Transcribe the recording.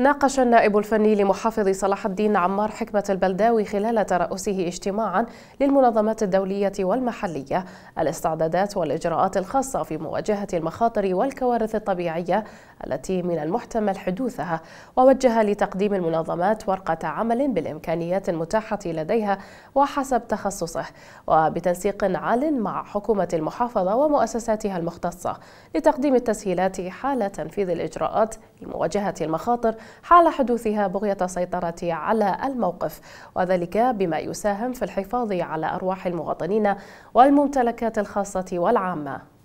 ناقش النائب الفني لمحافظ صلاح الدين عمار حكمة البلداوي خلال ترأسه اجتماعا للمنظمات الدولية والمحلية الاستعدادات والإجراءات الخاصة في مواجهة المخاطر والكوارث الطبيعية التي من المحتمل حدوثها ووجه لتقديم المنظمات ورقة عمل بالإمكانيات المتاحة لديها وحسب تخصصه وبتنسيق عال مع حكومة المحافظة ومؤسساتها المختصة لتقديم التسهيلات حال تنفيذ الإجراءات لمواجهة المخاطر حال حدوثها بغية السيطرة على الموقف وذلك بما يساهم في الحفاظ على أرواح المواطنين والممتلكات الخاصة والعامة